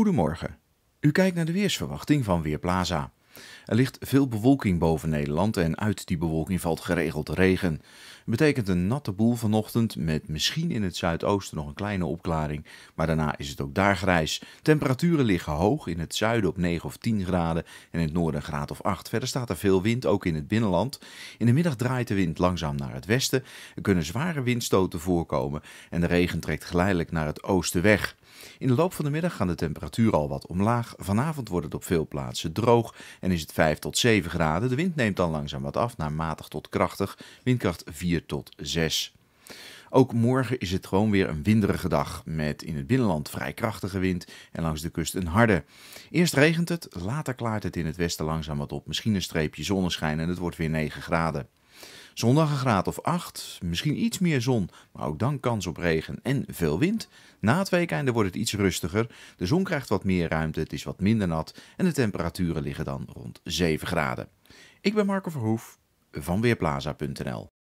Goedemorgen. U kijkt naar de weersverwachting van Weerplaza. Er ligt veel bewolking boven Nederland en uit die bewolking valt geregeld regen. Dat betekent een natte boel vanochtend met misschien in het zuidoosten nog een kleine opklaring, maar daarna is het ook daar grijs. Temperaturen liggen hoog in het zuiden op 9 of 10 graden en in het noorden graad of 8. Verder staat er veel wind, ook in het binnenland. In de middag draait de wind langzaam naar het westen. Er kunnen zware windstoten voorkomen en de regen trekt geleidelijk naar het oosten weg. In de loop van de middag gaan de temperaturen al wat omlaag. Vanavond wordt het op veel plaatsen droog en is het 5 tot 7 graden. De wind neemt dan langzaam wat af naar matig tot krachtig, windkracht 4 tot 6. Ook morgen is het gewoon weer een winderige dag. Met in het binnenland vrij krachtige wind en langs de kust een harde. Eerst regent het, later klaart het in het westen langzaam wat op. Misschien een streepje zonneschijn en het wordt weer 9 graden. Zondag een graad of 8, misschien iets meer zon, maar ook dan kans op regen en veel wind. Na het weekende wordt het iets rustiger, de zon krijgt wat meer ruimte, het is wat minder nat en de temperaturen liggen dan rond 7 graden. Ik ben Marco Verhoef van Weerplaza.nl